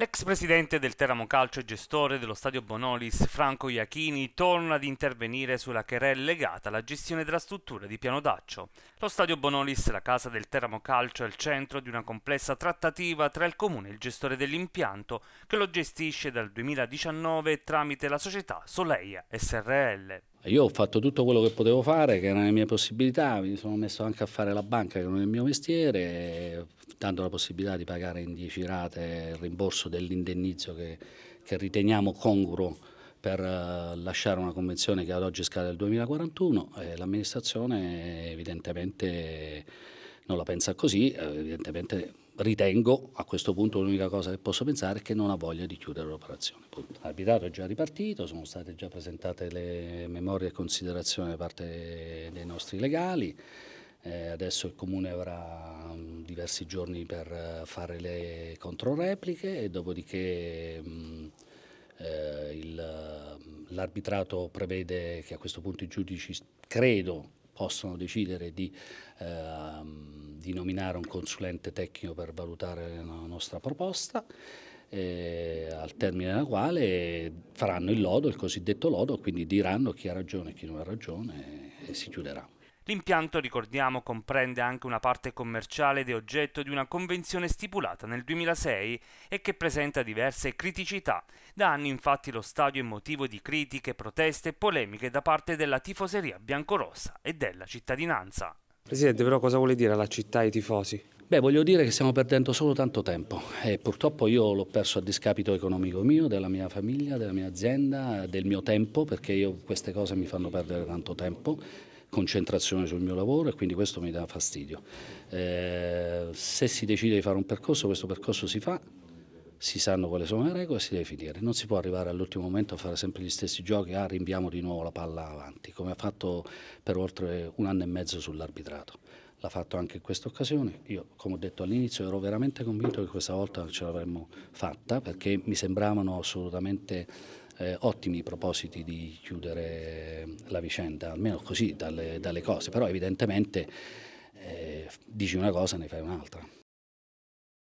L'ex presidente del Teramo Calcio e gestore dello stadio Bonolis, Franco Iachini, torna ad intervenire sulla querela legata alla gestione della struttura di Piano Daccio. Lo stadio Bonolis, la casa del Teramo Calcio, è il centro di una complessa trattativa tra il comune e il gestore dell'impianto, che lo gestisce dal 2019 tramite la società Soleia SRL. Io ho fatto tutto quello che potevo fare, che erano le mie possibilità, mi sono messo anche a fare la banca, che non è il mio mestiere, dando la possibilità di pagare in 10 rate il rimborso dell'indennizzo che, che riteniamo congruo per eh, lasciare una convenzione che ad oggi scade nel 2041 e l'amministrazione evidentemente non la pensa così, eh, evidentemente ritengo a questo punto l'unica cosa che posso pensare è che non ha voglia di chiudere l'operazione. L'arbitrato è già ripartito, sono state già presentate le memorie e considerazioni da parte dei nostri legali, eh, adesso il comune avrà diversi giorni per eh, fare le controrepliche e dopodiché mm, eh, mm, l'arbitrato prevede che a questo punto i giudici, credo, possano decidere di, ehm, di nominare un consulente tecnico per valutare la nostra proposta. Eh, al termine della quale faranno il lodo, il cosiddetto lodo, quindi diranno chi ha ragione e chi non ha ragione e si chiuderà. L'impianto, ricordiamo, comprende anche una parte commerciale ed è oggetto di una convenzione stipulata nel 2006 e che presenta diverse criticità. Da anni infatti lo stadio è motivo di critiche, proteste e polemiche da parte della tifoseria biancorossa e della cittadinanza. Presidente, però cosa vuole dire alla città e ai tifosi? Beh, voglio dire che stiamo perdendo solo tanto tempo e purtroppo io l'ho perso a discapito economico mio, della mia famiglia, della mia azienda, del mio tempo, perché io, queste cose mi fanno perdere tanto tempo concentrazione sul mio lavoro e quindi questo mi dà fastidio. Eh, se si decide di fare un percorso, questo percorso si fa, si sanno quali sono le regole e si deve finire. Non si può arrivare all'ultimo momento a fare sempre gli stessi giochi, ah rinviamo di nuovo la palla avanti, come ha fatto per oltre un anno e mezzo sull'arbitrato. L'ha fatto anche in questa occasione. Io, come ho detto all'inizio, ero veramente convinto che questa volta ce l'avremmo fatta perché mi sembravano assolutamente eh, ottimi propositi di chiudere la vicenda, almeno così dalle, dalle cose, però evidentemente eh, dici una cosa e ne fai un'altra.